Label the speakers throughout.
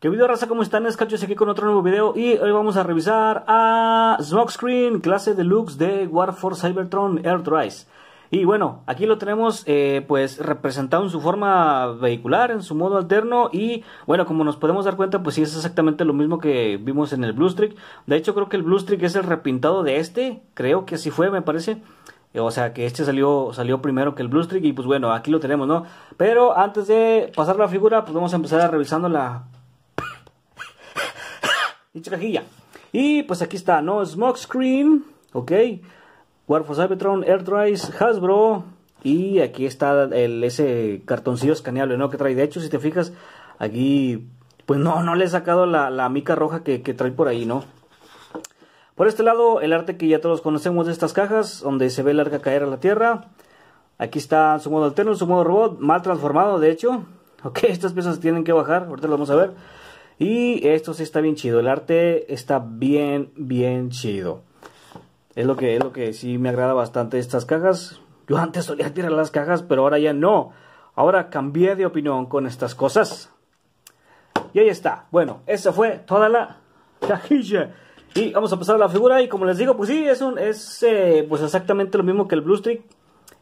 Speaker 1: ¿Qué video raza? ¿Cómo están? Es Cachos aquí con otro nuevo video y hoy vamos a revisar a Smokescreen, clase deluxe de War for Cybertron Earthrise. Y bueno, aquí lo tenemos eh, pues representado en su forma vehicular, en su modo alterno y bueno, como nos podemos dar cuenta pues sí es exactamente lo mismo que vimos en el Blue Streak. De hecho creo que el Blue Streak es el repintado de este, creo que así fue me parece. Eh, o sea que este salió, salió primero que el Blue Streak y pues bueno, aquí lo tenemos, ¿no? Pero antes de pasar la figura, pues vamos a empezar revisando la y pues aquí está, ¿no? Smokescreen, ok. War for Cybertron, Airdrice, Hasbro. Y aquí está el, ese cartoncillo escaneable, ¿no? Que trae. De hecho, si te fijas, aquí, pues no, no le he sacado la, mica roja que, trae por ahí, ¿no? Por este lado, el arte que ya todos conocemos de estas cajas, donde se ve el arca caer a la tierra. Aquí está su modo alterno, su modo robot, mal transformado de hecho. Ok, estas piezas tienen que bajar, ahorita lo vamos a ver. Y esto sí está bien chido. El arte está bien, bien chido. Es lo que, es lo que sí me agrada bastante estas cajas. Yo antes solía tirar las cajas, pero ahora ya no. Ahora cambié de opinión con estas cosas. Y ahí está. Bueno, esa fue toda la cajilla. Y vamos a pasar a la figura. Y como les digo, pues sí, es, un, es eh, pues exactamente lo mismo que el Blue Streak.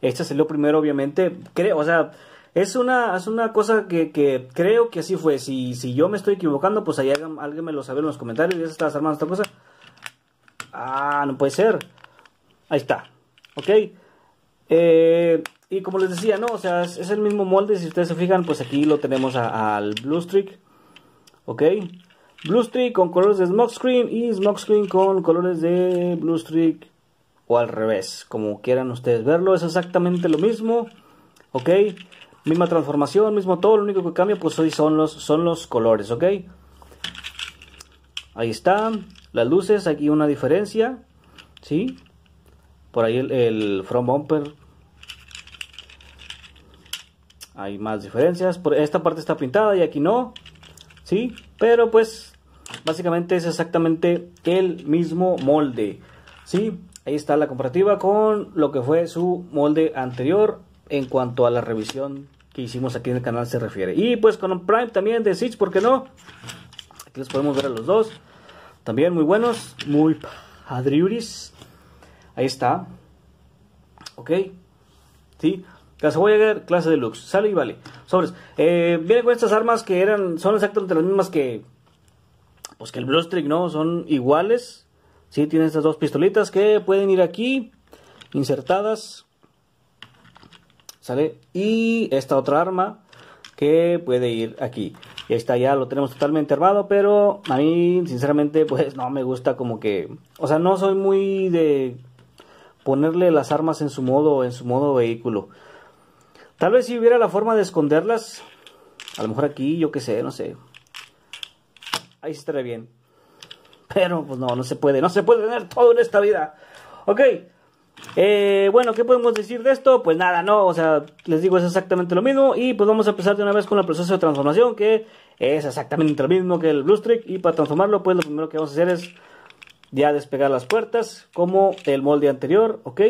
Speaker 1: Este salió primero, obviamente. Creo, o sea, es una, es una cosa que, creo que así fue. Si, si yo me estoy equivocando, pues ahí alguien, alguien me lo sabe en los comentarios. Ya se está armando esta cosa. Ah, no puede ser. Ahí está. ¿Ok? Eh, y como les decía, no, o sea, es, el mismo molde. Si ustedes se fijan, pues aquí lo tenemos al Blue Streak. ¿Ok? Blue Streak con colores de screen y screen con colores de Blue Streak o al revés, como quieran ustedes verlo, es exactamente lo mismo, ¿ok? misma transformación, mismo todo, lo único que cambia pues hoy son los, son los colores, ¿ok? Ahí están las luces, aquí una diferencia, ¿sí? Por ahí el, el front bumper. Hay más diferencias, por esta parte está pintada y aquí no, ¿sí? Pero pues básicamente es exactamente el mismo molde, ¿sí? Ahí está la comparativa con lo que fue su molde anterior en cuanto a la revisión que hicimos aquí en el canal se refiere. Y pues con un Prime también de Siege, ¿por qué no? Aquí los podemos ver a los dos. También muy buenos, muy padriuris. Ahí está. Ok. Sí. Casa ver clase de lux Sale y vale. Sobres. Eh, con estas armas que eran. Son exactamente las mismas que. Pues que el Bloodstreak, ¿no? Son iguales. Sí, tienen estas dos pistolitas que pueden ir aquí. Insertadas. Y esta otra arma que puede ir aquí. Y ahí está, ya lo tenemos totalmente armado, pero a mí, sinceramente, pues no me gusta como que... O sea, no soy muy de ponerle las armas en su modo, en su modo vehículo. Tal vez si hubiera la forma de esconderlas, a lo mejor aquí, yo que sé, no sé. Ahí se bien. Pero, pues no, no se puede, no se puede tener todo en esta vida. Ok, eh, bueno, ¿qué podemos decir de esto? Pues nada, no, o sea, les digo es exactamente lo mismo y pues vamos a empezar de una vez con el proceso de transformación que es exactamente lo mismo que el Blue Streak y para transformarlo pues lo primero que vamos a hacer es ya despegar las puertas como el molde anterior, ok,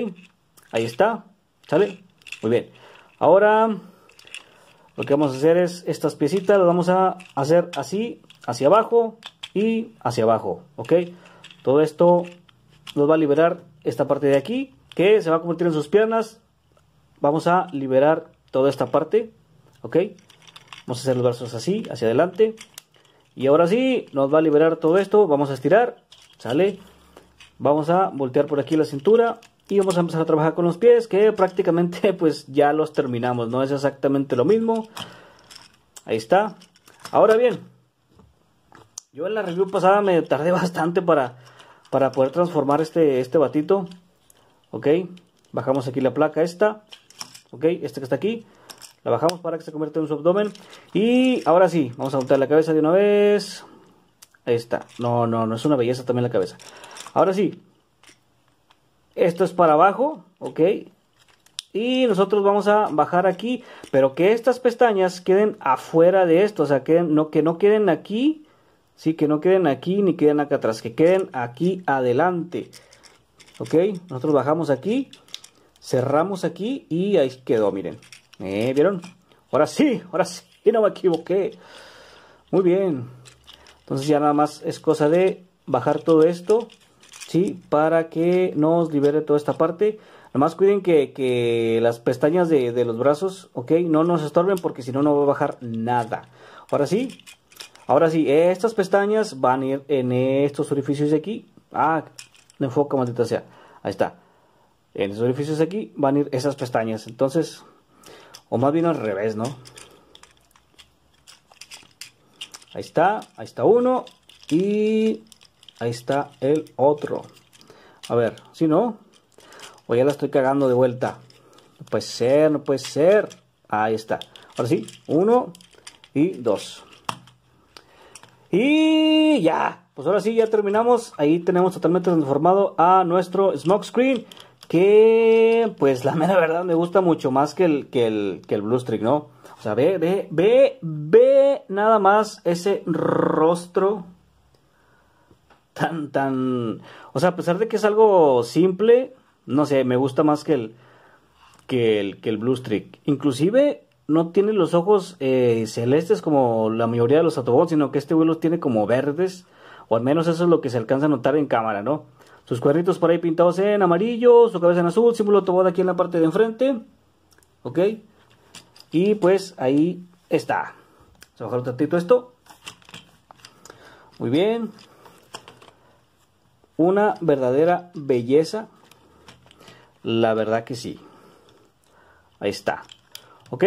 Speaker 1: ahí está, ¿sale? Muy bien, ahora lo que vamos a hacer es estas piecitas las vamos a hacer así, hacia abajo y hacia abajo, ok, todo esto nos va a liberar esta parte de aquí que se va a convertir en sus piernas. Vamos a liberar toda esta parte, ¿ok? Vamos a hacer los brazos así, hacia adelante. Y ahora sí, nos va a liberar todo esto. Vamos a estirar, ¿sale? Vamos a voltear por aquí la cintura y vamos a empezar a trabajar con los pies, que prácticamente pues ya los terminamos, no es exactamente lo mismo. Ahí está. Ahora bien, yo en la review pasada me tardé bastante para, para poder transformar este, este batito ok bajamos aquí la placa esta ok esta que está aquí la bajamos para que se convierta en su abdomen y ahora sí vamos a untar la cabeza de una vez ahí está no no no es una belleza también la cabeza ahora sí esto es para abajo ok y nosotros vamos a bajar aquí pero que estas pestañas queden afuera de esto o sea que no que no queden aquí sí que no queden aquí ni queden acá atrás que queden aquí adelante Ok, nosotros bajamos aquí, cerramos aquí y ahí quedó, miren. ¿Eh? ¿Vieron? Ahora sí, ahora sí, no me equivoqué. Muy bien. Entonces ya nada más es cosa de bajar todo esto, ¿sí? Para que nos libere toda esta parte. más cuiden que, las pestañas de, de, los brazos, ¿ok? No nos estorben porque si no, no va a bajar nada. Ahora sí, ahora sí, estas pestañas van a ir en estos orificios de aquí. Ah, no enfoca, maldita sea. Ahí está. En esos orificios aquí van a ir esas pestañas. Entonces, o más bien al revés, ¿no? Ahí está, ahí está uno y ahí está el otro. A ver, si no, o ya la estoy cagando de vuelta. No puede ser, no puede ser. Ahí está. Ahora sí, uno y dos. Y ya pues ahora sí, ya terminamos. Ahí tenemos totalmente transformado a nuestro Smoke Screen. Que, pues la mera verdad, me gusta mucho más que el, que el, que el Blue Streak, ¿no? O sea, ve, ve, ve, ve nada más ese rostro tan, tan... O sea, a pesar de que es algo simple, no sé, me gusta más que el, que el, que el Blue Streak. Inclusive no tiene los ojos eh, celestes como la mayoría de los Autobots, sino que este vuelo tiene como verdes o al menos eso es lo que se alcanza a notar en cámara, ¿no? Sus cuadritos por ahí pintados en amarillo, su cabeza en azul, símbolo de aquí en la parte de enfrente, ¿ok? Y pues ahí está. Vamos a bajar un tantito esto. Muy bien. Una verdadera belleza. La verdad que sí. Ahí está. Ok,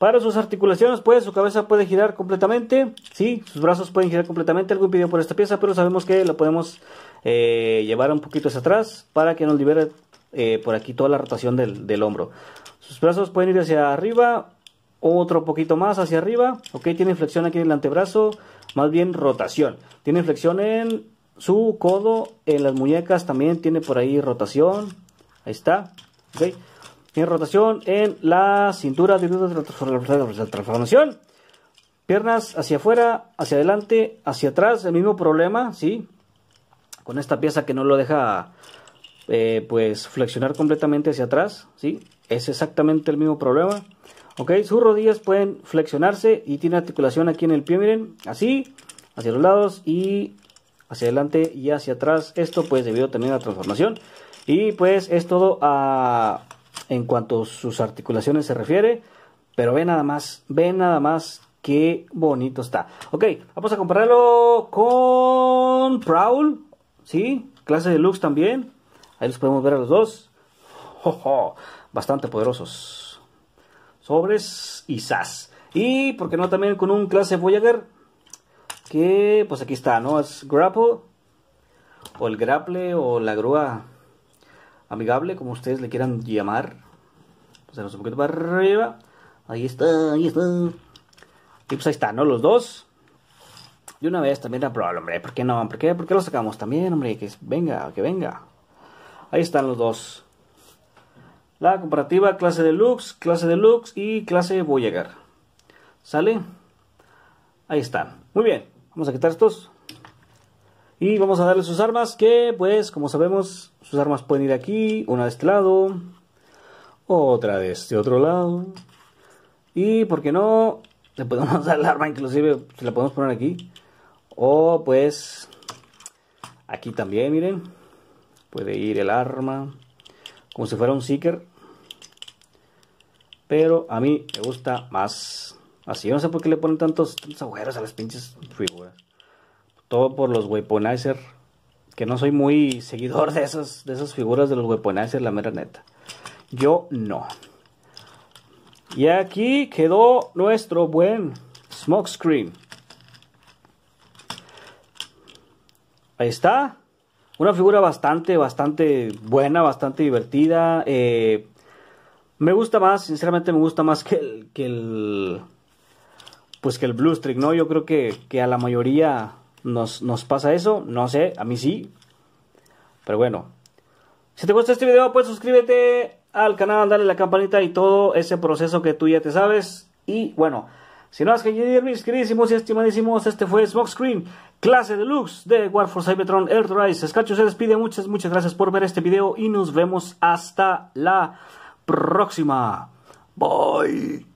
Speaker 1: para sus articulaciones, pues su cabeza puede girar completamente, sí, sus brazos pueden girar completamente, algo impidió por esta pieza, pero sabemos que la podemos eh, llevar un poquito hacia atrás para que nos libere eh, por aquí toda la rotación del, del hombro. Sus brazos pueden ir hacia arriba, otro poquito más hacia arriba, ok, tiene flexión aquí en el antebrazo, más bien rotación, tiene flexión en su codo, en las muñecas también tiene por ahí rotación, ahí está, ok. Tiene rotación en la cintura de la transformación. Piernas hacia afuera, hacia adelante, hacia atrás, el mismo problema, ¿sí? Con esta pieza que no lo deja eh, pues flexionar completamente hacia atrás, ¿sí? Es exactamente el mismo problema. Ok, sus rodillas pueden flexionarse y tiene articulación aquí en el pie, miren, así, hacia los lados y hacia adelante y hacia atrás. Esto pues debido también a la transformación. Y pues es todo a en cuanto a sus articulaciones se refiere. Pero ve nada más, ve nada más qué bonito está. Ok, vamos a compararlo con Prowl, ¿sí? Clase de Lux también. Ahí los podemos ver a los dos. bastante poderosos. Sobres y SAS. Y, ¿por qué no también con un clase Voyager? Que, pues aquí está, ¿no? Es Grapple. O el Grapple o la grúa amigable, como ustedes le quieran llamar. Pasamos pues un poquito para arriba. Ahí está, ahí está. Y pues ahí están, ¿no? Los dos. Y una vez también ah, probable hombre. ¿Por qué no? ¿Por qué? ¿Por qué lo sacamos también, hombre? Que venga, que venga. Ahí están los dos. La comparativa clase deluxe, clase deluxe y clase voy llegar, ¿Sale? Ahí están. Muy bien. Vamos a quitar estos. Y vamos a darle sus armas, que pues como sabemos, sus armas pueden ir aquí, una de este lado, otra de este otro lado. Y, ¿por qué no? Le podemos dar el arma, inclusive, se la podemos poner aquí. O pues, aquí también, miren. Puede ir el arma, como si fuera un seeker. Pero a mí me gusta más así. Yo no sé por qué le ponen tantos agujeros a las pinches figuras todo por los weaponizer. Que no soy muy seguidor de esas, de esas figuras de los weaponizer, la mera neta. Yo no. Y aquí quedó nuestro buen smokescreen. Ahí está. Una figura bastante, bastante buena, bastante divertida. Eh, me gusta más, sinceramente me gusta más que el, que el, pues que el Blue Streak, ¿no? Yo creo que, que a la mayoría nos, pasa eso, no sé, a mí sí. Pero bueno, si te gusta este video, pues suscríbete al canal, dale la campanita y todo ese proceso que tú ya te sabes. Y bueno, no más que querido mis queridísimos y estimadísimos, este fue Smoke Screen, clase deluxe de War for Cybertron Earthrise. Escacho se despide, muchas, muchas gracias por ver este video y nos vemos hasta la próxima. Bye.